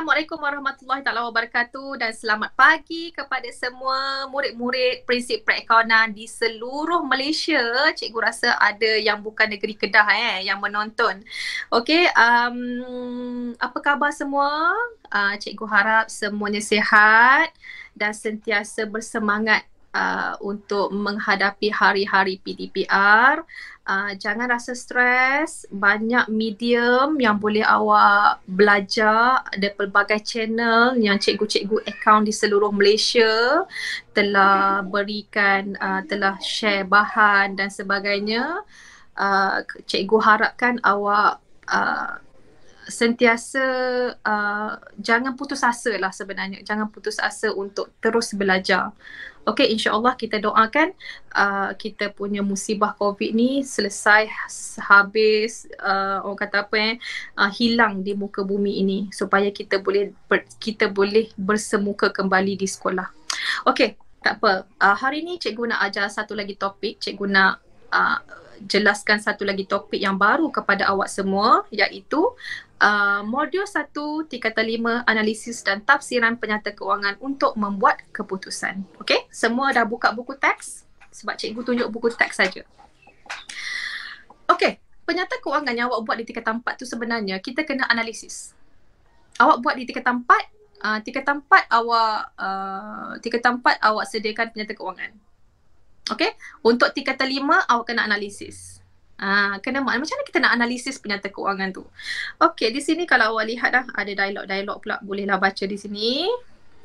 Assalamualaikum warahmatullahi taala wabarakatuh dan selamat pagi kepada semua murid-murid prinsip perekaunan di seluruh Malaysia. Cikgu rasa ada yang bukan negeri Kedah eh yang menonton. Okey, um, apa khabar semua? Uh, cikgu harap semuanya sihat dan sentiasa bersemangat uh, untuk menghadapi hari-hari PDPR uh, jangan rasa stres. Banyak medium yang boleh awak belajar. Ada pelbagai channel yang cikgu-cikgu account di seluruh Malaysia telah berikan, uh, telah share bahan dan sebagainya. Uh, cikgu harapkan awak uh, sentiasa uh, jangan putus asa lah sebenarnya. Jangan putus asa untuk terus belajar. Okay, insyaAllah kita doakan uh, kita punya musibah COVID ni selesai, habis, uh, orang kata apa eh, uh, hilang di muka bumi ini supaya kita boleh ber, kita boleh bersemuka kembali di sekolah. Okay, tak apa. Uh, hari ni cikgu nak ajar satu lagi topik. Cikgu nak uh, jelaskan satu lagi topik yang baru kepada awak semua iaitu uh, modul 1 tingkatan 5 analisis dan tafsiran penyata keuangan untuk membuat keputusan. Okey, semua dah buka buku teks sebab cikgu tunjuk buku teks saja. Okey, penyata keuangan yang awak buat di tingkatan 4 tu sebenarnya kita kena analisis. Awak buat di tingkatan 4, uh, ah, tingkatan 4 awak uh, tingkatan 4 awak sediakan penyata keuangan. Okey, untuk tingkatan 5 awak kena analisis. Ah, kena mak. Macam mana kita nak analisis penyata keuangan tu? Okey, di sini kalau awak lihat dah ada dialog-dialog pula bolehlah baca di sini.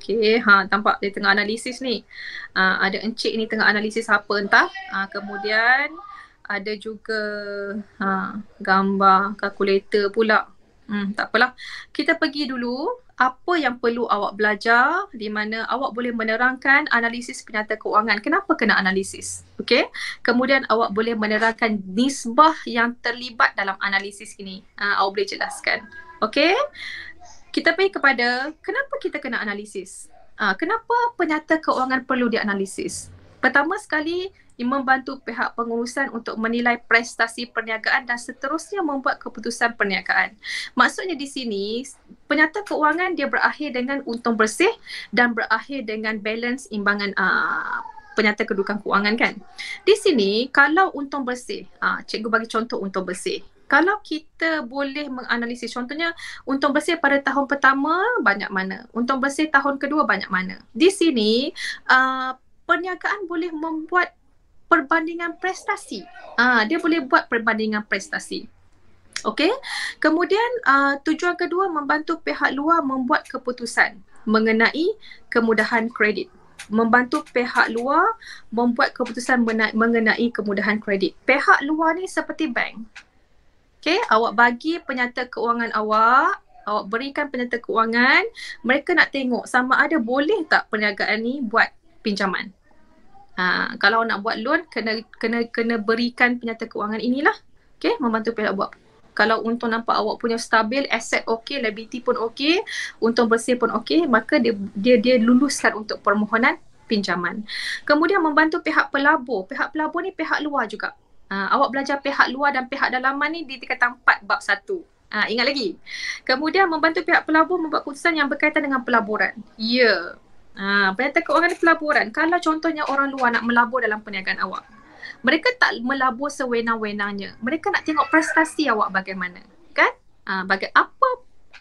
Okey, ha tampak dia tengah analisis ni. Ha, ada encik ni tengah analisis apa entah. Ha, kemudian ada juga ha, gambar kalkulator pula. Hmm, tak apalah. Kita pergi dulu apa yang perlu awak belajar di mana awak boleh menerangkan analisis penyata keuangan. Kenapa kena analisis? Okey? Kemudian awak boleh menerangkan nisbah yang terlibat dalam analisis ini. Uh, awak boleh jelaskan. Okay. Kita pergi kepada kenapa kita kena analisis? Uh, kenapa penyata keuangan perlu dianalisis? pertama sekali ia membantu pihak pengurusan untuk menilai prestasi perniagaan dan seterusnya membuat keputusan perniagaan. Maksudnya di sini, penyata keuangan dia berakhir dengan untung bersih dan berakhir dengan balance imbangan uh, penyata kedudukan keuangan kan. Di sini, kalau untung bersih, uh, cikgu bagi contoh untung bersih. Kalau kita boleh menganalisis contohnya untung bersih pada tahun pertama banyak mana, untung bersih tahun kedua banyak mana. Di sini, uh, perniagaan boleh membuat perbandingan prestasi. Ah, dia boleh buat perbandingan prestasi. Okey. Kemudian uh, tujuan kedua membantu pihak luar membuat keputusan mengenai kemudahan kredit. Membantu pihak luar membuat keputusan mengenai kemudahan kredit. Pihak luar ni seperti bank. Okey, awak bagi penyata keuangan awak, awak berikan penyata keuangan, mereka nak tengok sama ada boleh tak perniagaan ni buat pinjaman. Ha, kalau nak buat loan kena kena kena berikan penyata kewangan inilah. Okey, membantu pihak buat. Kalau untung nampak awak punya stabil, aset okey, liability pun okey, untung bersih pun okey, maka dia dia dia luluskan untuk permohonan pinjaman. Kemudian membantu pihak pelabur. Pihak pelabur ni pihak luar juga. Ha, awak belajar pihak luar dan pihak dalaman ni di tingkatan 4 bab 1. Ha, ingat lagi. Kemudian membantu pihak pelabur membuat keputusan yang berkaitan dengan pelaburan. Ya. Yeah. Ah, takut orang ada pelaburan. Kalau contohnya orang luar nak melabur dalam perniagaan awak. Mereka tak melabur sewenang-wenangnya. Mereka nak tengok prestasi awak bagaimana. Kan? Ah, baga- apa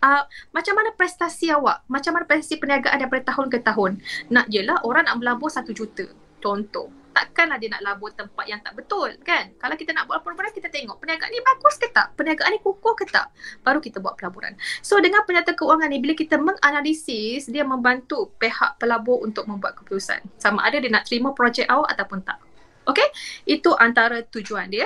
Uh, macam mana prestasi awak? Macam mana prestasi perniagaan daripada tahun ke tahun? Nak je lah orang nak melabur satu juta. Contoh takkanlah dia nak labur tempat yang tak betul kan kalau kita nak buat laporan kita tengok perniagaan ni bagus ke tak perniagaan ni kukuh ke tak baru kita buat pelaburan so dengan penyata keuangan ni bila kita menganalisis dia membantu pihak pelabur untuk membuat keputusan sama ada dia nak terima projek awak ataupun tak Okay, itu antara tujuan dia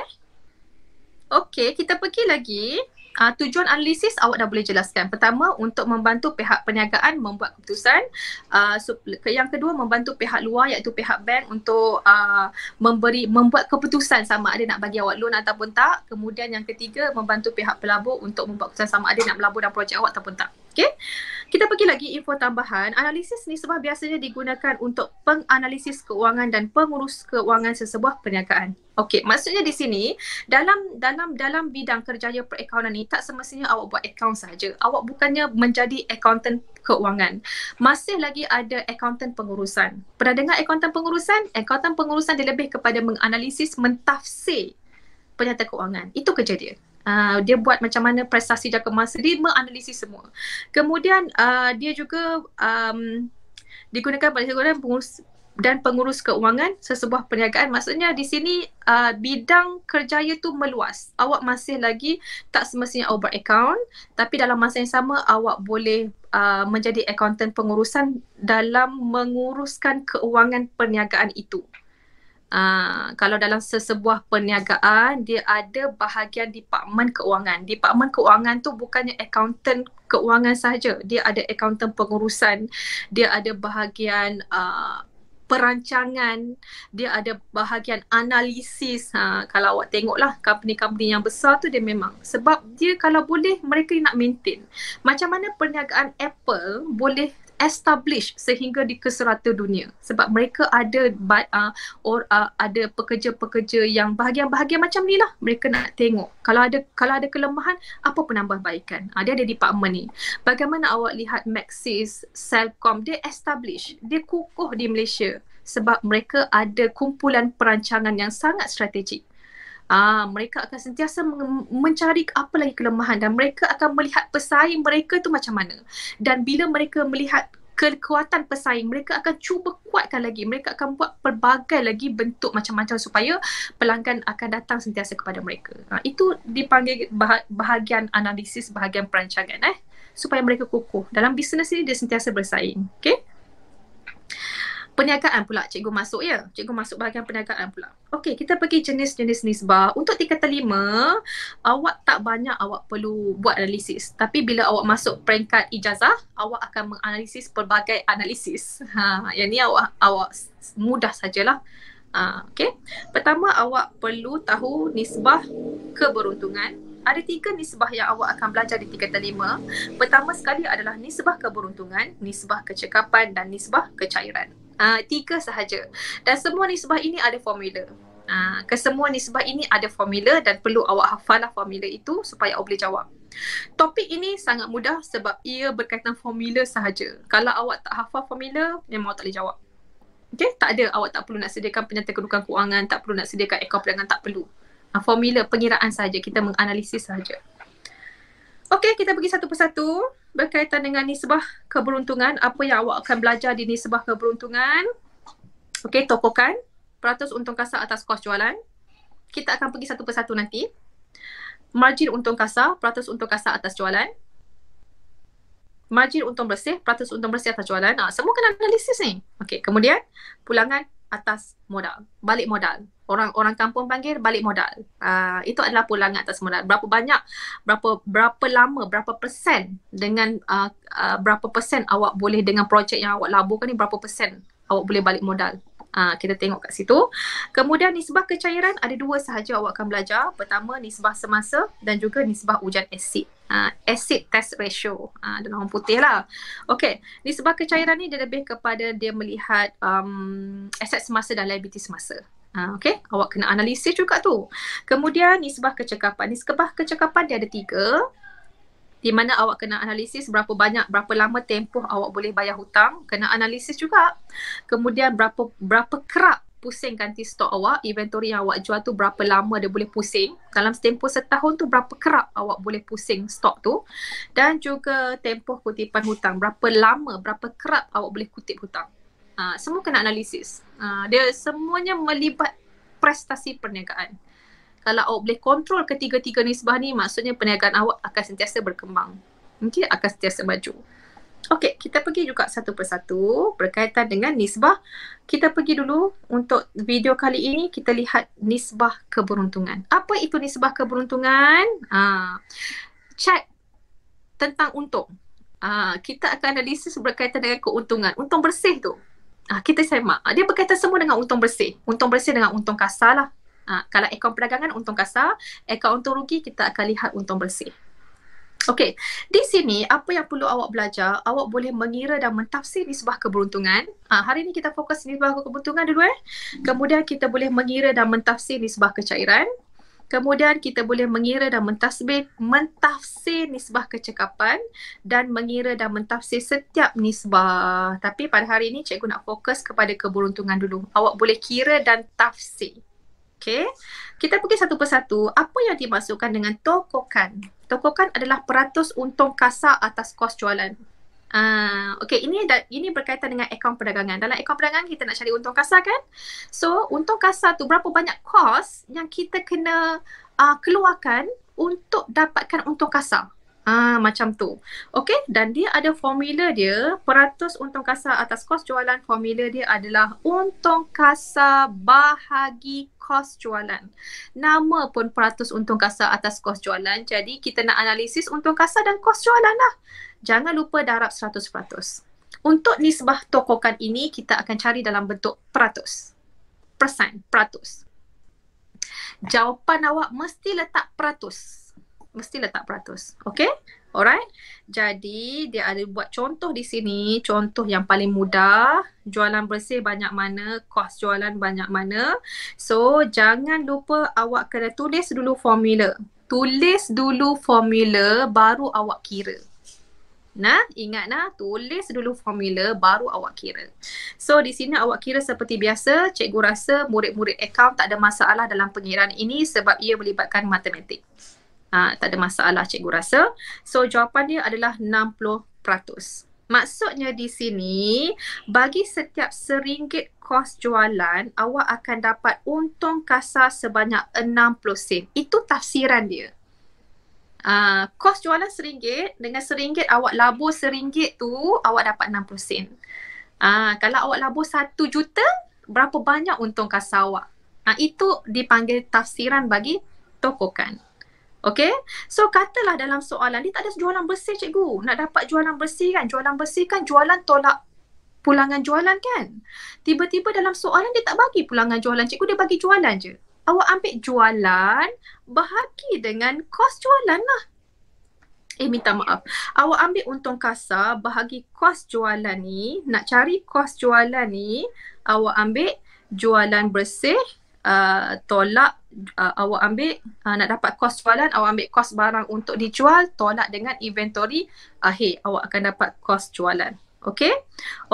Okay, kita pergi lagi Uh, tujuan analisis awak dah boleh jelaskan. Pertama, untuk membantu pihak perniagaan membuat keputusan. Uh, yang kedua, membantu pihak luar iaitu pihak bank untuk uh, memberi membuat keputusan sama ada nak bagi awak loan ataupun tak. Kemudian yang ketiga, membantu pihak pelabur untuk membuat keputusan sama ada nak melabur dalam projek awak ataupun tak. Okay? Kita pergi lagi info tambahan. Analisis nisbah biasanya digunakan untuk penganalisis keuangan dan pengurus keuangan sesebuah perniagaan. Okey, maksudnya di sini dalam dalam dalam bidang kerjaya perakaunan ni tak semestinya awak buat account saja. Awak bukannya menjadi accountant keuangan. Masih lagi ada accountant pengurusan. Pernah dengar accountant pengurusan? Accountant pengurusan dia lebih kepada menganalisis, mentafsir penyata keuangan. Itu kerja dia uh, dia buat macam mana prestasi jangka masa dia menganalisis semua kemudian uh, dia juga um, digunakan pada sekolah pengurus dan pengurus keuangan sesebuah perniagaan maksudnya di sini uh, bidang kerjaya tu meluas awak masih lagi tak semestinya over account tapi dalam masa yang sama awak boleh uh, menjadi accountant pengurusan dalam menguruskan keuangan perniagaan itu uh, kalau dalam sesebuah perniagaan dia ada bahagian departmen keuangan. Departmen keuangan tu bukannya accountant keuangan saja. Dia ada accountant pengurusan, dia ada bahagian uh, perancangan, dia ada bahagian analisis. Ha, kalau awak tengoklah company-company yang besar tu dia memang. Sebab dia kalau boleh mereka nak maintain. Macam mana perniagaan Apple boleh Establish sehingga di keserata dunia sebab mereka ada but, uh, ah, or uh, ada pekerja-pekerja yang bahagian-bahagian macam ni lah mereka nak tengok kalau ada kalau ada kelemahan apa penambahbaikan uh, dia ada department ni bagaimana awak lihat Maxis Celcom dia establish dia kukuh di Malaysia sebab mereka ada kumpulan perancangan yang sangat strategik Ah, mereka akan sentiasa mencari apa lagi kelemahan dan mereka akan melihat pesaing mereka itu macam mana. Dan bila mereka melihat kekuatan pesaing mereka akan cuba kuatkan lagi mereka akan buat pelbagai lagi bentuk macam-macam supaya pelanggan akan datang sentiasa kepada mereka ha, itu dipanggil bahagian analisis bahagian perancangan eh supaya mereka kukuh dalam bisnes ini dia sentiasa bersaing okay? Perniagaan pula cikgu masuk ya. Cikgu masuk bahagian perniagaan pula. Okey, kita pergi jenis-jenis nisbah. Untuk tingkat lima, awak tak banyak awak perlu buat analisis. Tapi bila awak masuk peringkat ijazah, awak akan menganalisis pelbagai analisis. Ha, yang ni awak, awak mudah sajalah. Ha, okay. Pertama, awak perlu tahu nisbah keberuntungan. Ada tiga nisbah yang awak akan belajar di tingkat lima. Pertama sekali adalah nisbah keberuntungan, nisbah kecekapan dan nisbah kecairan uh, tiga sahaja dan semua nisbah ini ada formula uh, kesemua nisbah ini ada formula dan perlu awak hafal lah formula itu supaya awak boleh jawab topik ini sangat mudah sebab ia berkaitan formula sahaja kalau awak tak hafal formula memang awak tak boleh jawab Okay, tak ada awak tak perlu nak sediakan penyata kedudukan kewangan, tak perlu nak sediakan ekor perdagangan, tak perlu. Ah, formula pengiraan saja kita menganalisis saja. Okay kita pergi satu persatu berkaitan dengan nisbah keberuntungan, apa yang awak akan belajar di nisbah keberuntungan? Okey, tokokan peratus untung kasar atas kos jualan. Kita akan pergi satu persatu nanti. Margin untung kasar, peratus untung kasar atas jualan. Margin untung bersih, peratus untung bersih atas jualan. Ha, semua kena analisis ni. Okey, kemudian pulangan atas modal, balik modal orang orang kampung panggil balik modal. Uh, itu adalah pulang atas modal. Berapa banyak, berapa berapa lama, berapa persen dengan uh, uh, berapa persen awak boleh dengan projek yang awak laburkan ni berapa persen awak boleh balik modal. Uh, kita tengok kat situ. Kemudian nisbah kecairan ada dua sahaja awak akan belajar. Pertama nisbah semasa dan juga nisbah hujan asid. Uh, acid test ratio uh, dalam orang putih lah. Okay, nisbah kecairan ni dia lebih kepada dia melihat um, aset semasa dan liability semasa. Ha, ah, okay, awak kena analisis juga tu. Kemudian nisbah kecekapan. Nisbah kecekapan dia ada tiga. Di mana awak kena analisis berapa banyak, berapa lama tempoh awak boleh bayar hutang. Kena analisis juga. Kemudian berapa berapa kerap pusing ganti stok awak, inventory yang awak jual tu berapa lama dia boleh pusing. Dalam tempoh setahun tu berapa kerap awak boleh pusing stok tu. Dan juga tempoh kutipan hutang. Berapa lama, berapa kerap awak boleh kutip hutang uh, semua kena analisis. Uh, dia semuanya melibat prestasi perniagaan. Kalau awak boleh kontrol ketiga-tiga nisbah ni, maksudnya perniagaan awak akan sentiasa berkembang. Mungkin okay? akan sentiasa maju. Okey, kita pergi juga satu persatu berkaitan dengan nisbah. Kita pergi dulu untuk video kali ini kita lihat nisbah keberuntungan. Apa itu nisbah keberuntungan? Ha. Check tentang untung. Ha. kita akan analisis berkaitan dengan keuntungan. Untung bersih tu. Ah kita sama. Ah, dia berkaitan semua dengan untung bersih. Untung bersih dengan untung kasar lah. Uh, kalau akaun perdagangan untung kasar, akaun untung rugi kita akan lihat untung bersih. Okey, di sini apa yang perlu awak belajar, awak boleh mengira dan mentafsir di sebuah keberuntungan. Uh, hari ini kita fokus di sebuah keberuntungan dulu eh. Kemudian kita boleh mengira dan mentafsir di sebuah kecairan. Kemudian kita boleh mengira dan mentasbih mentafsir nisbah kecekapan dan mengira dan mentafsir setiap nisbah. Tapi pada hari ini cikgu nak fokus kepada keberuntungan dulu. Awak boleh kira dan tafsir. Okay. Kita pergi satu persatu. Apa yang dimasukkan dengan tokokan? Tokokan adalah peratus untung kasar atas kos jualan. Uh, okay, ini ada ini berkaitan dengan akaun perdagangan. Dalam akaun perdagangan, kita nak cari untung kasar kan? So, untung kasar tu berapa banyak kos yang kita kena uh, keluarkan untuk dapatkan untung kasar? Ah macam tu. Okey dan dia ada formula dia peratus untung kasar atas kos jualan formula dia adalah untung kasar bahagi kos jualan. Nama pun peratus untung kasar atas kos jualan. Jadi kita nak analisis untung kasar dan kos jualan lah. Jangan lupa darab seratus peratus. Untuk nisbah tokokan ini kita akan cari dalam bentuk peratus. Persen, peratus. Jawapan awak mesti letak peratus. Mesti letak peratus. Okay? Alright? Jadi dia ada buat contoh di sini. Contoh yang paling mudah. Jualan bersih banyak mana. Kos jualan banyak mana. So jangan lupa awak kena tulis dulu formula. Tulis dulu formula baru awak kira. Nah, ingat nah, tulis dulu formula baru awak kira. So di sini awak kira seperti biasa, cikgu rasa murid-murid akaun tak ada masalah dalam pengiraan ini sebab ia melibatkan matematik uh, tak ada masalah cikgu rasa. So jawapan dia adalah 60%. Maksudnya di sini, bagi setiap seringgit kos jualan, awak akan dapat untung kasar sebanyak 60 sen. Itu tafsiran dia. Uh, kos jualan seringgit, dengan seringgit awak labur seringgit tu, awak dapat 60 sen. Uh, kalau awak labur 1 juta, berapa banyak untung kasar awak? Uh, itu dipanggil tafsiran bagi tokokan. Okay? So katalah dalam soalan ni tak ada jualan bersih cikgu. Nak dapat jualan bersih kan? Jualan bersih kan jualan tolak pulangan jualan kan? Tiba-tiba dalam soalan dia tak bagi pulangan jualan cikgu, dia bagi jualan je. Awak ambil jualan bahagi dengan kos jualan lah. Eh minta maaf. Awak ambil untung kasar bahagi kos jualan ni, nak cari kos jualan ni, awak ambil jualan bersih Uh, tolak uh, awak ambil uh, nak dapat kos jualan awak ambil kos barang untuk dijual tolak dengan inventory akhir uh, hey, awak akan dapat kos jualan Okay,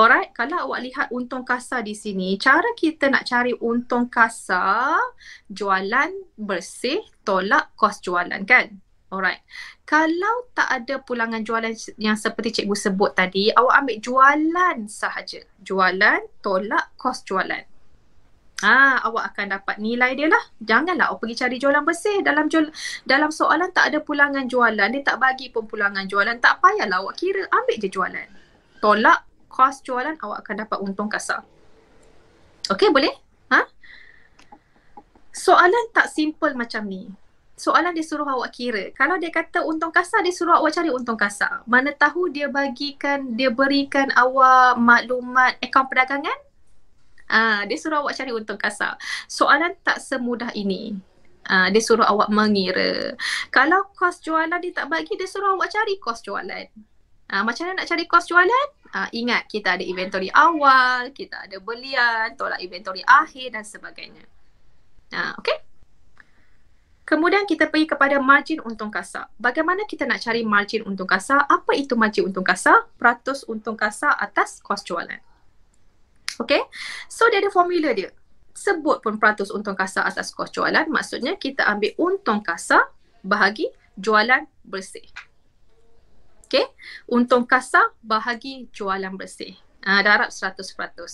alright. Kalau awak lihat untung kasar di sini, cara kita nak cari untung kasar jualan bersih tolak kos jualan kan? Alright. Kalau tak ada pulangan jualan yang seperti cikgu sebut tadi, awak ambil jualan sahaja. Jualan tolak kos jualan. Ah, awak akan dapat nilai dia lah. Janganlah awak pergi cari jualan bersih. Dalam jual, dalam soalan tak ada pulangan jualan. Dia tak bagi pun pulangan jualan. Tak payahlah awak kira. Ambil je jualan. Tolak kos jualan awak akan dapat untung kasar. Okay boleh? Ha? Soalan tak simple macam ni. Soalan dia suruh awak kira. Kalau dia kata untung kasar, dia suruh awak cari untung kasar. Mana tahu dia bagikan, dia berikan awak maklumat akaun perdagangan Ah, uh, dia suruh awak cari untung kasar. Soalan tak semudah ini. Uh, dia suruh awak mengira. Kalau kos jualan dia tak bagi, dia suruh awak cari kos jualan. Uh, macam mana nak cari kos jualan? Uh, ingat kita ada inventory awal, kita ada belian, tolak inventory akhir dan sebagainya. Uh, okay? Kemudian kita pergi kepada margin untung kasar. Bagaimana kita nak cari margin untung kasar? Apa itu margin untung kasar? Peratus untung kasar atas kos jualan. Okay, so dia ada formula dia. Sebut pun peratus untung kasar atas kos jualan. Maksudnya kita ambil untung kasar bahagi jualan bersih. Okay, untung kasar bahagi jualan bersih. Uh, seratus peratus.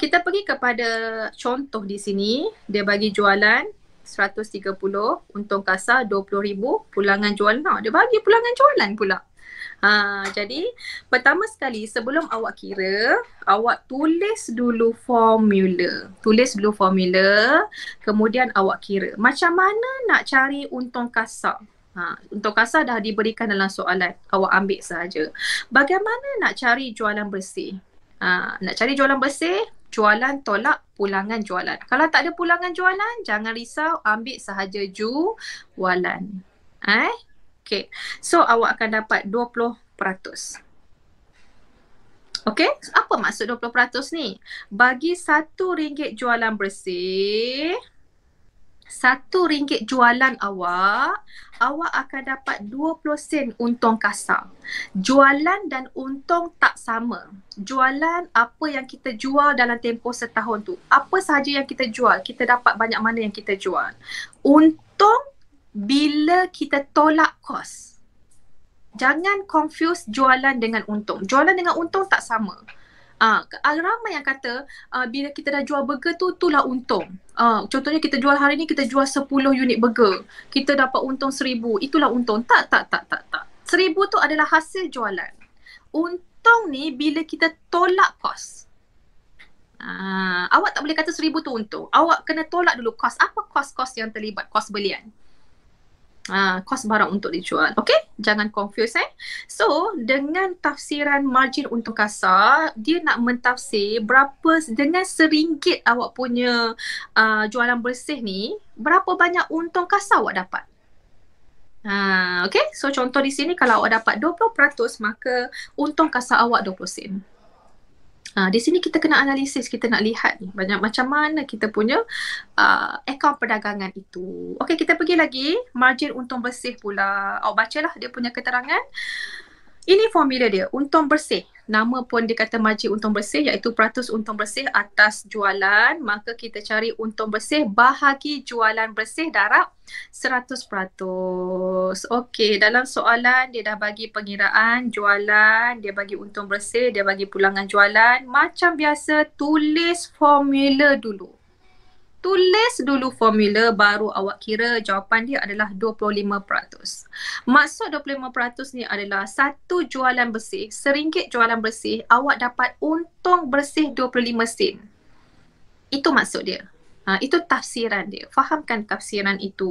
Kita pergi kepada contoh di sini. Dia bagi jualan seratus tiga puluh, untung kasar dua puluh ribu, pulangan jualan. Dia bagi pulangan jualan pula. Ha, jadi pertama sekali sebelum awak kira, awak tulis dulu formula. Tulis dulu formula, kemudian awak kira. Macam mana nak cari untung kasar? Ha, untung kasar dah diberikan dalam soalan. Awak ambil saja. Bagaimana nak cari jualan bersih? Ha, nak cari jualan bersih, jualan tolak pulangan jualan. Kalau tak ada pulangan jualan, jangan risau ambil sahaja jualan. Eh, Okay. So awak akan dapat 20%. Okay. apa maksud 20% ni? Bagi satu ringgit jualan bersih, satu ringgit jualan awak, awak akan dapat 20 sen untung kasar. Jualan dan untung tak sama. Jualan apa yang kita jual dalam tempoh setahun tu. Apa sahaja yang kita jual, kita dapat banyak mana yang kita jual. Untung bila kita tolak kos. Jangan confuse jualan dengan untung. Jualan dengan untung tak sama. Uh, ramai yang kata uh, bila kita dah jual burger tu, itulah lah untung. Uh, contohnya kita jual hari ni, kita jual 10 unit burger. Kita dapat untung 1000. Itulah untung. Tak, tak, tak, tak, tak. 1000 tu adalah hasil jualan. Untung ni bila kita tolak kos. Uh, awak tak boleh kata 1000 tu untung. Awak kena tolak dulu kos. Apa kos-kos yang terlibat? Kos belian uh, kos barang untuk dijual. Okay? Jangan confuse eh. So, dengan tafsiran margin untuk kasar, dia nak mentafsir berapa dengan seringgit awak punya uh, jualan bersih ni, berapa banyak untung kasar awak dapat. Uh, ah, okay, so contoh di sini kalau awak dapat 20% maka untung kasar awak 20 sen. Ha, di sini kita kena analisis, kita nak lihat banyak macam mana kita punya uh, akaun perdagangan itu. Okey, kita pergi lagi. Margin untung bersih pula. Awak oh, bacalah dia punya keterangan. Ini formula dia, untung bersih. Nama pun dia kata majlis untung bersih iaitu peratus untung bersih atas jualan. Maka kita cari untung bersih bahagi jualan bersih darab seratus peratus. Okey, dalam soalan dia dah bagi pengiraan jualan, dia bagi untung bersih, dia bagi pulangan jualan. Macam biasa, tulis formula dulu tulis dulu formula baru awak kira jawapan dia adalah 25%. Maksud 25% ni adalah satu jualan bersih, seringgit jualan bersih, awak dapat untung bersih 25 sen. Itu maksud dia. Ha, itu tafsiran dia. Fahamkan tafsiran itu.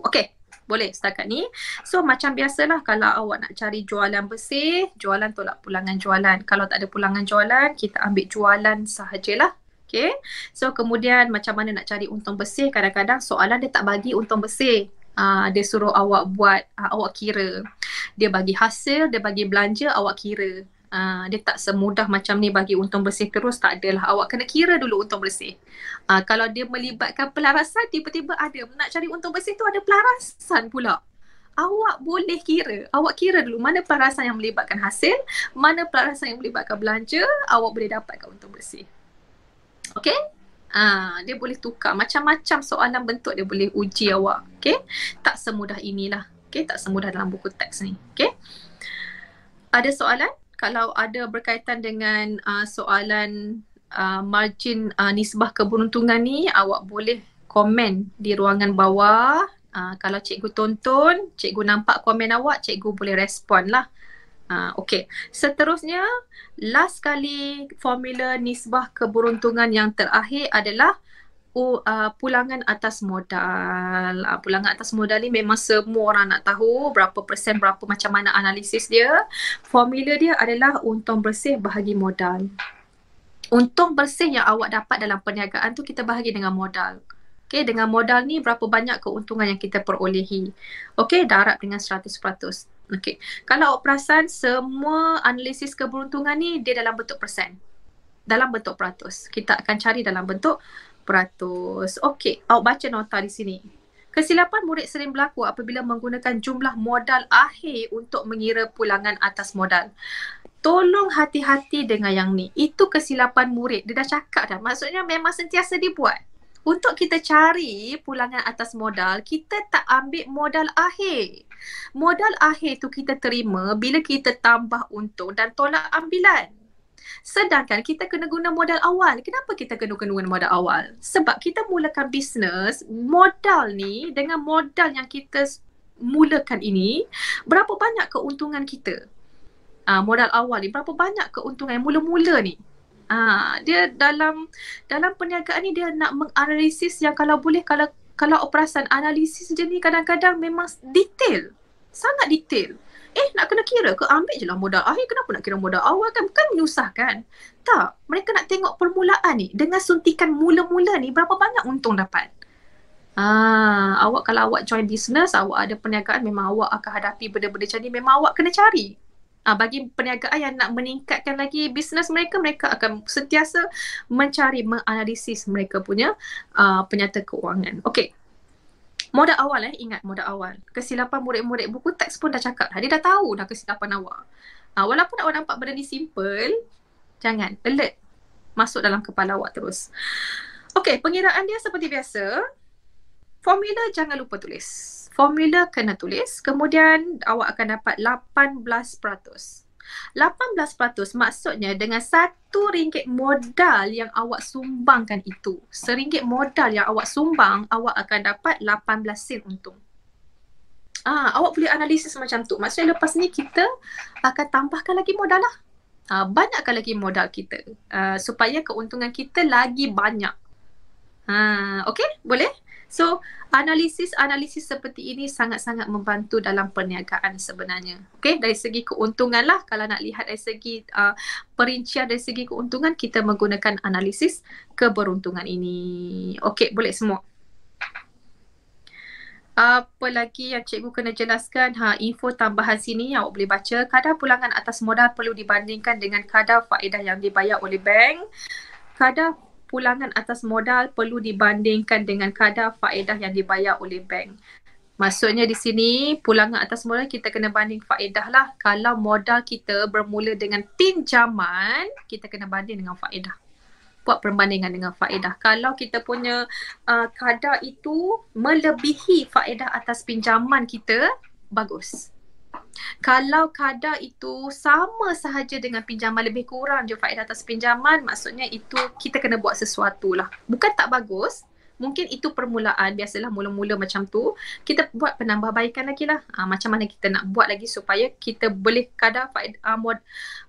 Okey, boleh setakat ni. So macam biasalah kalau awak nak cari jualan bersih, jualan tolak pulangan jualan. Kalau tak ada pulangan jualan, kita ambil jualan sahajalah. Okay. So kemudian macam mana nak cari untung bersih kadang-kadang soalan dia tak bagi untung bersih. Uh, dia suruh awak buat, uh, awak kira. Dia bagi hasil, dia bagi belanja, awak kira. Uh, dia tak semudah macam ni bagi untung bersih terus, tak adalah. Awak kena kira dulu untung bersih. Uh, kalau dia melibatkan pelarasan, tiba-tiba ada. Nak cari untung bersih tu ada pelarasan pula. Awak boleh kira. Awak kira dulu mana pelarasan yang melibatkan hasil, mana pelarasan yang melibatkan belanja, awak boleh dapatkan untung bersih. Okay? Ha, dia boleh tukar. Macam-macam soalan bentuk dia boleh uji awak. Okay? Tak semudah inilah. Okay? Tak semudah dalam buku teks ni. Okay? Ada soalan? Kalau ada berkaitan dengan uh, soalan uh, margin uh, nisbah keberuntungan ni, awak boleh komen di ruangan bawah. Uh, kalau cikgu tonton, cikgu nampak komen awak, cikgu boleh respon lah. Uh, okay, seterusnya last kali formula nisbah keberuntungan yang terakhir adalah uh, pulangan atas modal. Uh, pulangan atas modal ni memang semua orang nak tahu berapa persen, berapa macam mana analisis dia. Formula dia adalah untung bersih bahagi modal. Untung bersih yang awak dapat dalam perniagaan tu kita bahagi dengan modal. Okay, dengan modal ni berapa banyak keuntungan yang kita perolehi. Okay, darab dengan 100%. Okay. Kalau awak perasan semua analisis keberuntungan ni dia dalam bentuk persen. Dalam bentuk peratus. Kita akan cari dalam bentuk peratus. Okay. Awak baca nota di sini. Kesilapan murid sering berlaku apabila menggunakan jumlah modal akhir untuk mengira pulangan atas modal. Tolong hati-hati dengan yang ni. Itu kesilapan murid. Dia dah cakap dah. Maksudnya memang sentiasa dibuat. Untuk kita cari pulangan atas modal, kita tak ambil modal akhir. Modal akhir tu kita terima bila kita tambah untung dan tolak ambilan. Sedangkan kita kena guna modal awal. Kenapa kita kena guna modal awal? Sebab kita mulakan bisnes, modal ni dengan modal yang kita mulakan ini, berapa banyak keuntungan kita? Uh, modal awal ni berapa banyak keuntungan mula-mula ni Ah, dia dalam dalam perniagaan ni dia nak menganalisis yang kalau boleh kalau kalau operasan analisis je ni kadang-kadang memang detail. Sangat detail. Eh nak kena kira ke ambil je lah modal akhir eh, kenapa nak kira modal awal kan bukan menyusahkan Tak mereka nak tengok permulaan ni dengan suntikan mula-mula ni berapa banyak untung dapat Ah, awak kalau awak join business, awak ada perniagaan memang awak akan hadapi benda-benda macam ni memang awak kena cari Uh, bagi perniagaan yang nak meningkatkan lagi bisnes mereka, mereka akan sentiasa mencari, menganalisis mereka punya uh, penyata keuangan. Okey. Modal awal eh, ingat modal awal. Kesilapan murid-murid buku teks pun dah cakap. Dia dah tahu dah kesilapan awal. Uh, ah, walaupun awak nampak benda ni simple, jangan alert. Masuk dalam kepala awak terus. Okey, pengiraan dia seperti biasa. Formula jangan lupa tulis formula kena tulis kemudian awak akan dapat 18% 18% maksudnya dengan satu ringgit modal yang awak sumbangkan itu Seringgit modal yang awak sumbang, awak akan dapat 18 sen untung Ah, Awak boleh analisis macam tu, maksudnya lepas ni kita akan tambahkan lagi modal lah ah, Banyakkan lagi modal kita uh, supaya keuntungan kita lagi banyak ah, Okay, boleh? So analisis-analisis seperti ini sangat-sangat membantu dalam perniagaan sebenarnya. Okay, dari segi keuntungan lah kalau nak lihat dari segi uh, perincian dari segi keuntungan kita menggunakan analisis keberuntungan ini. Okay, boleh semua. Apa lagi yang cikgu kena jelaskan? Ha, info tambahan sini yang awak boleh baca. Kadar pulangan atas modal perlu dibandingkan dengan kadar faedah yang dibayar oleh bank. Kadar pulangan atas modal perlu dibandingkan dengan kadar faedah yang dibayar oleh bank. Maksudnya di sini pulangan atas modal kita kena banding faedah lah. Kalau modal kita bermula dengan pinjaman, kita kena banding dengan faedah. Buat perbandingan dengan faedah. Kalau kita punya uh, kadar itu melebihi faedah atas pinjaman kita, bagus kalau kadar itu sama sahaja dengan pinjaman lebih kurang je faedah atas pinjaman maksudnya itu kita kena buat sesuatu lah bukan tak bagus mungkin itu permulaan biasalah mula-mula macam tu kita buat penambahbaikan lagi lah ha, macam mana kita nak buat lagi supaya kita boleh kadar faedah uh,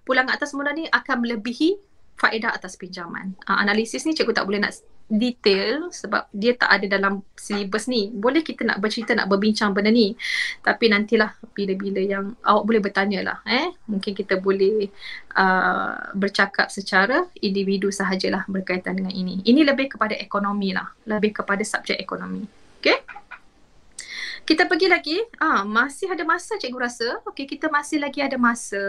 pulang atas modal ni akan melebihi faedah atas pinjaman. Uh, analisis ni cikgu tak boleh nak detail sebab dia tak ada dalam syllabus ni. Boleh kita nak bercerita, nak berbincang benda ni. Tapi nantilah bila-bila yang awak boleh bertanya lah. Eh? Mungkin kita boleh uh, bercakap secara individu sahajalah berkaitan dengan ini. Ini lebih kepada ekonomi lah. Lebih kepada subjek ekonomi. Okay? Kita pergi lagi. Ah, masih ada masa cikgu rasa. Okay, kita masih lagi ada masa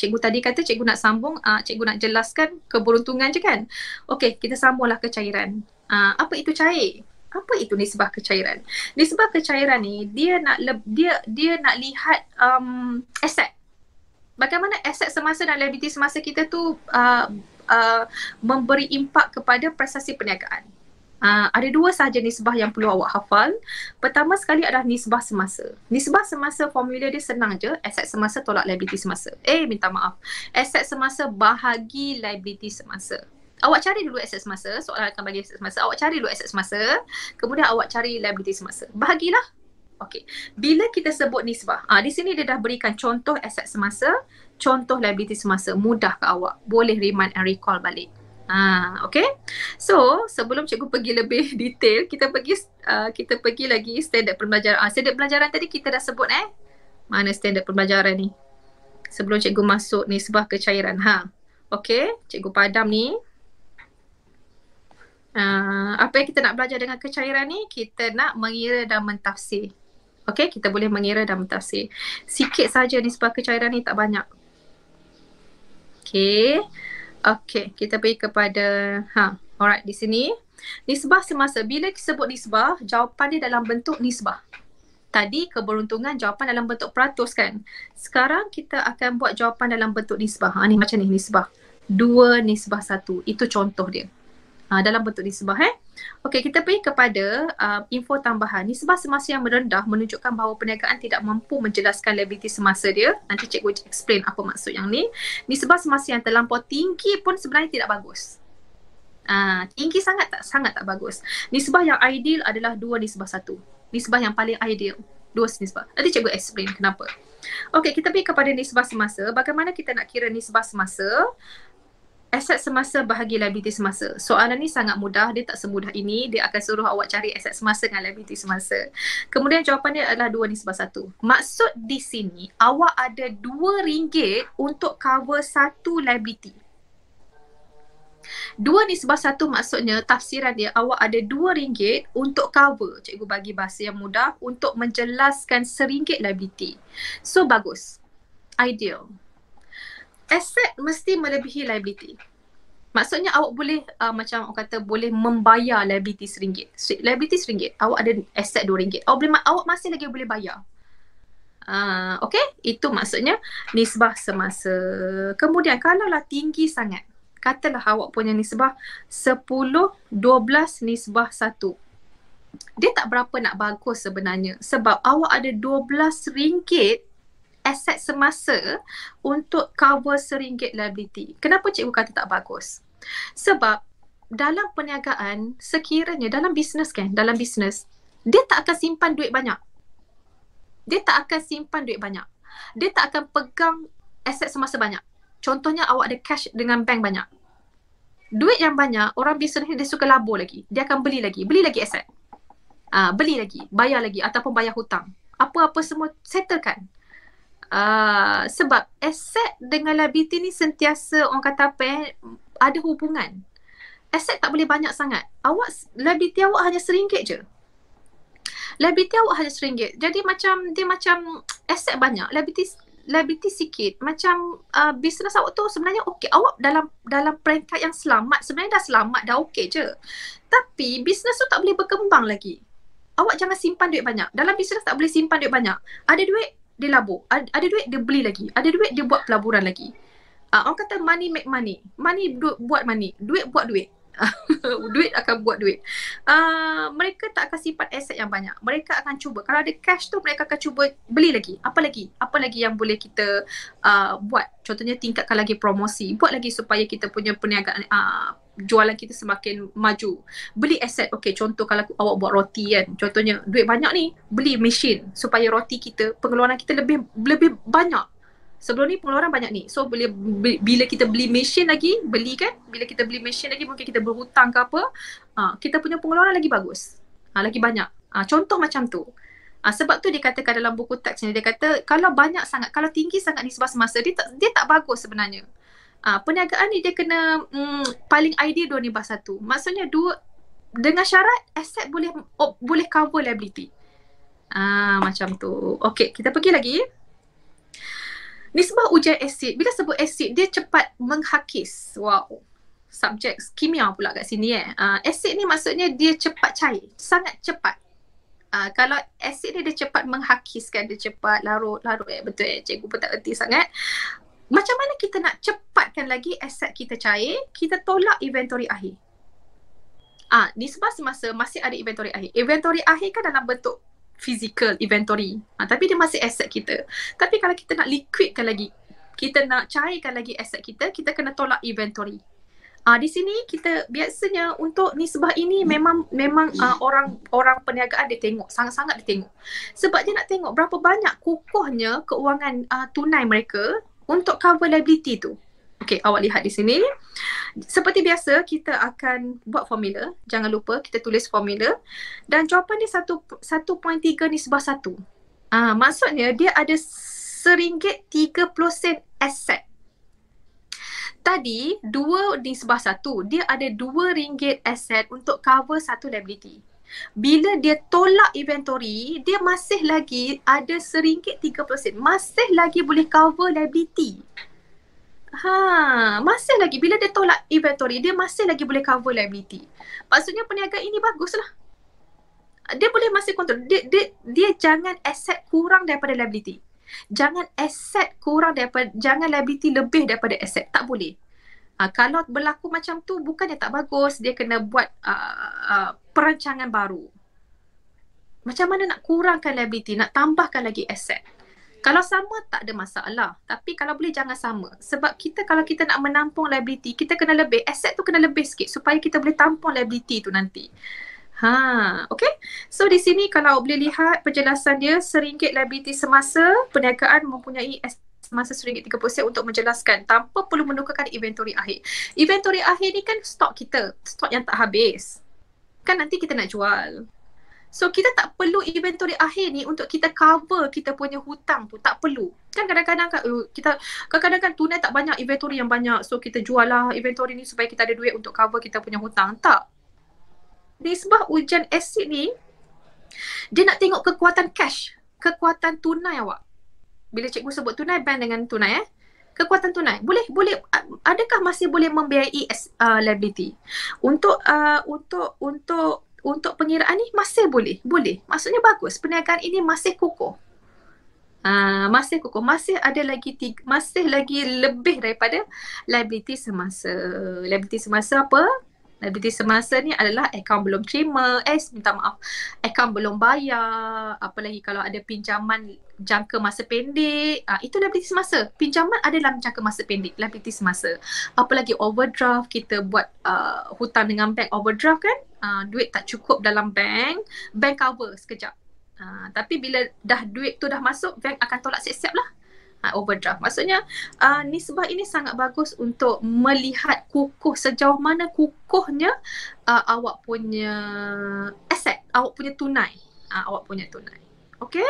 cikgu tadi kata cikgu nak sambung, uh, cikgu nak jelaskan keberuntungan je kan. Okey, kita sambunglah kecairan. Uh, ah, apa itu cair? Apa itu nisbah kecairan? Nisbah kecairan ni dia nak le- dia dia nak lihat um, aset. Bagaimana aset semasa dan liability semasa kita tu uh, uh, memberi impak kepada prestasi perniagaan. Uh, ada dua sahaja nisbah yang perlu awak hafal. Pertama sekali adalah nisbah semasa. Nisbah semasa formula dia senang je. Aset semasa tolak liability semasa. Eh minta maaf. Aset semasa bahagi liability semasa. Awak cari dulu aset semasa. Soalan akan bagi aset semasa. Awak cari dulu aset semasa. Kemudian awak cari liability semasa. Bahagilah. Okey. Bila kita sebut nisbah. Uh, di sini dia dah berikan contoh aset semasa. Contoh liability semasa. Mudah ke awak. Boleh remind and recall balik. Ha, okay. So sebelum cikgu pergi lebih detail, kita pergi uh, kita pergi lagi standard pembelajaran. Uh, standard pembelajaran tadi kita dah sebut eh. Mana standard pembelajaran ni? Sebelum cikgu masuk ni sebuah kecairan. Ha. Okay. Cikgu padam ni. Uh, apa yang kita nak belajar dengan kecairan ni? Kita nak mengira dan mentafsir. Okay, kita boleh mengira dan mentafsir. Sikit saja ni sebab kecairan ni tak banyak. Okay. Okay, kita pergi kepada ha, alright di sini. Nisbah semasa bila disebut nisbah, jawapan dia dalam bentuk nisbah. Tadi keberuntungan jawapan dalam bentuk peratus kan. Sekarang kita akan buat jawapan dalam bentuk nisbah. Ha, ni macam ni nisbah. Dua nisbah satu. Itu contoh dia. Ha, dalam bentuk nisbah eh. Okey, kita pergi kepada uh, info tambahan. Nisbah semasa yang merendah menunjukkan bahawa perniagaan tidak mampu menjelaskan liability semasa dia. Nanti cikgu explain apa maksud yang ni. Nisbah semasa yang terlampau tinggi pun sebenarnya tidak bagus. Uh, tinggi sangat tak sangat tak bagus. Nisbah yang ideal adalah dua nisbah satu. Nisbah yang paling ideal dua nisbah. Nanti cikgu explain kenapa. Okey, kita pergi kepada nisbah semasa. Bagaimana kita nak kira nisbah semasa? Aset semasa bahagi liability semasa. Soalan ni sangat mudah, dia tak semudah ini. Dia akan suruh awak cari aset semasa dengan liability semasa. Kemudian jawapannya adalah dua ni sebab satu. Maksud di sini, awak ada dua ringgit untuk cover satu liability. Dua ni sebab satu maksudnya tafsiran dia awak ada dua ringgit untuk cover. Cikgu bagi bahasa yang mudah untuk menjelaskan seringgit liability. So bagus. Ideal. Asset mesti melebihi liability. Maksudnya awak boleh uh, macam orang kata boleh membayar liability seringgit. So, liability seringgit. Awak ada aset dua ringgit. Awak, boleh, awak masih lagi boleh bayar. Uh, okay? Itu maksudnya nisbah semasa. Kemudian kalaulah tinggi sangat. Katalah awak punya nisbah sepuluh dua belas nisbah satu. Dia tak berapa nak bagus sebenarnya. Sebab awak ada dua belas ringgit aset semasa untuk cover seringgit liability. Kenapa cikgu kata tak bagus? Sebab dalam perniagaan sekiranya dalam bisnes kan, dalam bisnes dia tak akan simpan duit banyak. Dia tak akan simpan duit banyak. Dia tak akan pegang aset semasa banyak. Contohnya awak ada cash dengan bank banyak. Duit yang banyak, orang bisnes ni dia suka labur lagi. Dia akan beli lagi. Beli lagi aset. Uh, beli lagi. Bayar lagi ataupun bayar hutang. Apa-apa semua settlekan. Ah, sebab aset dengan liability ni sentiasa orang kata apa eh, ada hubungan. Aset tak boleh banyak sangat. Awak liability awak hanya seringgit je. Liability awak hanya seringgit. Jadi macam dia macam aset banyak, liability liability sikit. Macam uh, ah, bisnes awak tu sebenarnya okey. Awak dalam dalam peringkat yang selamat, sebenarnya dah selamat, dah okey je. Tapi bisnes tu tak boleh berkembang lagi. Awak jangan simpan duit banyak. Dalam bisnes tak boleh simpan duit banyak. Ada duit, dia labur. Ada, ada duit, dia beli lagi. Ada duit, dia buat pelaburan lagi. Uh, orang kata money make money. Money du- buat money. Duit buat duit. duit akan buat duit. Uh, mereka tak akan simpan aset yang banyak. Mereka akan cuba. Kalau ada cash tu, mereka akan cuba beli lagi. Apa lagi? Apa lagi yang boleh kita uh, buat? Contohnya tingkatkan lagi promosi. Buat lagi supaya kita punya perniagaan... Uh, jualan kita semakin maju. Beli aset. Okey, contoh kalau awak buat roti kan. Contohnya duit banyak ni, beli mesin supaya roti kita, pengeluaran kita lebih lebih banyak. Sebelum ni pengeluaran banyak ni. So bila bila kita beli mesin lagi, beli kan? Bila kita beli mesin lagi mungkin kita berhutang ke apa, uh, kita punya pengeluaran lagi bagus. Uh, lagi banyak. Uh, contoh macam tu. Uh, sebab tu dia katakan dalam buku teks ni dia kata kalau banyak sangat, kalau tinggi sangat ni semasa dia tak dia tak bagus sebenarnya. Ah uh, perniagaan ni dia kena mm, paling ideal dua ni bahasa tu. Maksudnya dua dengan syarat aset boleh op, boleh cover liability. Ah uh, macam tu. Okey, kita pergi lagi. Nisbah ujian asid. Bila sebut asid, dia cepat menghakis. Wow. Subjek kimia pula kat sini eh. Uh, asid ni maksudnya dia cepat cair. Sangat cepat. Uh, kalau asid ni dia cepat menghakiskan, dia cepat larut, larut eh. Betul eh, cikgu pun tak erti sangat macam mana kita nak cepatkan lagi aset kita cair, kita tolak inventory akhir. Ah, ha, di semasa-masa masih ada inventory akhir. Inventory akhir kan dalam bentuk physical inventory. Ha, tapi dia masih aset kita. Tapi kalau kita nak liquidkan lagi, kita nak cairkan lagi aset kita, kita kena tolak inventory. Ah, ha, di sini kita biasanya untuk ni nisbah ini memang memang uh, orang orang perniagaan dia tengok, sangat-sangat dia tengok. Sebab dia nak tengok berapa banyak kukuhnya keuangan uh, tunai mereka untuk cover liability tu. Okay, awak lihat di sini. Seperti biasa, kita akan buat formula. Jangan lupa, kita tulis formula. Dan jawapan ni 1.3 nisbah 1. Uh, maksudnya, dia ada seringgit 30 sen aset. Tadi, 2 nisbah 1. Dia ada 2 ringgit aset untuk cover satu liability bila dia tolak inventory, dia masih lagi ada seringgit tiga persen. Masih lagi boleh cover liability. Ha, masih lagi. Bila dia tolak inventory, dia masih lagi boleh cover liability. Maksudnya peniaga ini baguslah. Dia boleh masih kontrol. Dia, dia, dia jangan aset kurang daripada liability. Jangan aset kurang daripada, jangan liability lebih daripada aset. Tak boleh. Uh, kalau berlaku macam tu bukannya tak bagus, dia kena buat uh, uh, perancangan baru. Macam mana nak kurangkan liability, nak tambahkan lagi aset. Kalau sama tak ada masalah, tapi kalau boleh jangan sama. Sebab kita kalau kita nak menampung liability, kita kena lebih, aset tu kena lebih sikit supaya kita boleh tampung liability tu nanti. Ha, okay. So di sini kalau boleh lihat penjelasan dia, seringgit liability semasa perniagaan mempunyai aset semasa RM1.30 untuk menjelaskan tanpa perlu menukarkan inventory akhir. Inventory akhir ni kan stok kita, stok yang tak habis. Kan nanti kita nak jual. So kita tak perlu inventory akhir ni untuk kita cover kita punya hutang tu, tak perlu. Kan kadang-kadang kan, uh, kita kadang-kadang kan tunai tak banyak inventory yang banyak. So kita jual lah inventory ni supaya kita ada duit untuk cover kita punya hutang. Tak. Di Nisbah ujian asid ni dia nak tengok kekuatan cash, kekuatan tunai awak bila cikgu sebut tunai bank dengan tunai eh kekuatan tunai boleh boleh adakah masih boleh membiayai uh, liability untuk uh, untuk untuk untuk pengiraan ni masih boleh boleh maksudnya bagus perniagaan ini masih kukuh Uh, masih kukuh, masih ada lagi tiga, masih lagi lebih daripada liability semasa. Liability semasa apa? liability semasa ni adalah akaun belum terima, eh minta maaf, akaun belum bayar, apalagi kalau ada pinjaman jangka masa pendek, uh, itu liability semasa. Pinjaman ada dalam jangka masa pendek, liability semasa. Apalagi overdraft, kita buat uh, hutang dengan bank overdraft kan, uh, duit tak cukup dalam bank, bank cover sekejap. Uh, tapi bila dah duit tu dah masuk, bank akan tolak siap-siap lah. Ah, overdraft. Maksudnya uh, nisbah ini sangat bagus untuk melihat kukuh sejauh mana kukuhnya uh, awak punya aset, awak punya tunai, uh, awak punya tunai. Okay?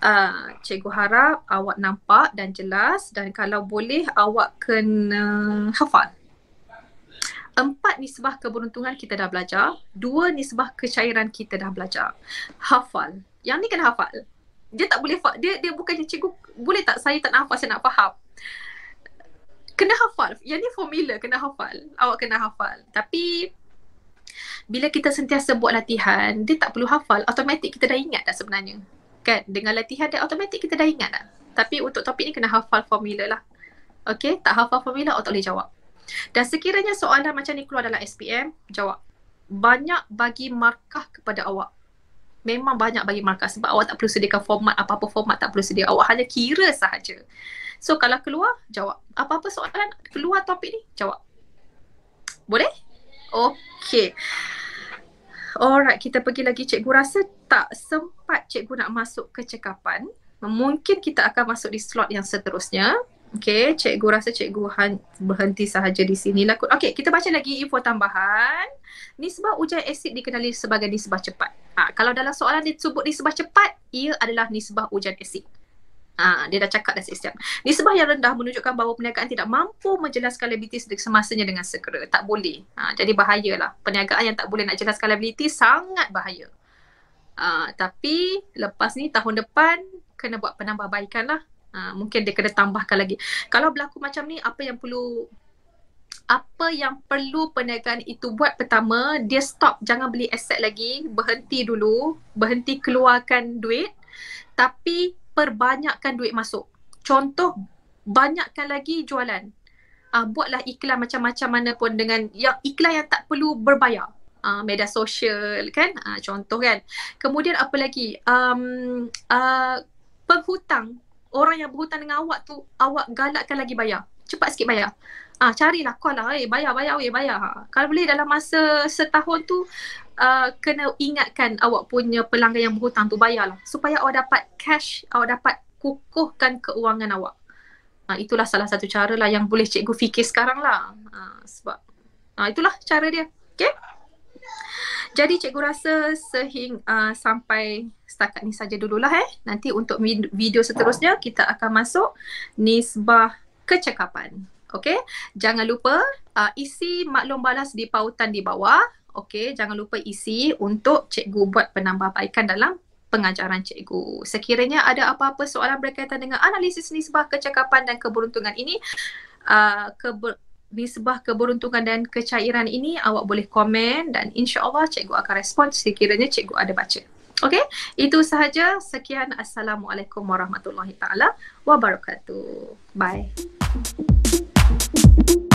Uh, cikgu harap awak nampak dan jelas dan kalau boleh awak kena hafal empat nisbah keberuntungan kita dah belajar, dua nisbah kecairan kita dah belajar. Hafal. Yang ni kena hafal dia tak boleh fa- dia dia bukannya cikgu boleh tak saya tak nafas saya nak faham kena hafal yang ni formula kena hafal awak kena hafal tapi bila kita sentiasa buat latihan dia tak perlu hafal automatik kita dah ingat dah sebenarnya kan dengan latihan dia automatik kita dah ingat dah tapi untuk topik ni kena hafal formula lah okay tak hafal formula awak tak boleh jawab dan sekiranya soalan macam ni keluar dalam SPM jawab banyak bagi markah kepada awak memang banyak bagi markah sebab awak tak perlu sediakan format apa-apa format tak perlu sedia awak hanya kira sahaja so kalau keluar jawab apa-apa soalan keluar topik ni jawab boleh Okay. Alright, kita pergi lagi. Cikgu rasa tak sempat cikgu nak masuk ke cekapan. Mungkin kita akan masuk di slot yang seterusnya. Okay, cikgu rasa cikgu berhenti sahaja di sini lah Okay, kita baca lagi info tambahan nisbah ujian asid dikenali sebagai nisbah cepat. Ha, kalau dalam soalan dia sebut nisbah cepat, ia adalah nisbah ujian asid. Ha, dia dah cakap dah siap Nisbah yang rendah menunjukkan bahawa perniagaan tidak mampu menjelaskan liability semasanya dengan segera. Tak boleh. Ha, jadi bahayalah. Perniagaan yang tak boleh nak jelaskan liability sangat bahaya. Ha, tapi lepas ni tahun depan kena buat penambahbaikan lah. Ha, mungkin dia kena tambahkan lagi. Kalau berlaku macam ni, apa yang perlu apa yang perlu perniagaan itu buat pertama, dia stop jangan beli aset lagi, berhenti dulu, berhenti keluarkan duit tapi perbanyakkan duit masuk. Contoh banyakkan lagi jualan. uh, buatlah iklan macam-macam mana pun dengan yang iklan yang tak perlu berbayar. uh, media sosial kan? Ah uh, contoh kan. Kemudian apa lagi? Um uh, penghutang, orang yang berhutang dengan awak tu awak galakkan lagi bayar. Cepat sikit bayar ah carilah kau lah eh bayar bayar weh bayar ha. kalau boleh dalam masa setahun tu uh, kena ingatkan awak punya pelanggan yang berhutang tu bayarlah supaya awak dapat cash awak dapat kukuhkan keuangan awak ha, itulah salah satu cara lah yang boleh cikgu fikir sekarang lah ha, sebab ha, itulah cara dia okay jadi cikgu rasa sehing uh, sampai setakat ni saja dululah eh. Nanti untuk video seterusnya kita akan masuk nisbah kecekapan. Okay, jangan lupa uh, isi maklum balas di pautan di bawah. Okay, jangan lupa isi untuk cikgu buat penambahbaikan dalam pengajaran cikgu. Sekiranya ada apa-apa soalan berkaitan dengan analisis nisbah kecakapan dan keberuntungan ini, uh, keber- nisbah keberuntungan dan kecairan ini, awak boleh komen dan insya insyaAllah cikgu akan respon sekiranya cikgu ada baca. Okay, itu sahaja. Sekian. Assalamualaikum warahmatullahi ta'ala wabarakatuh. Bye. thank you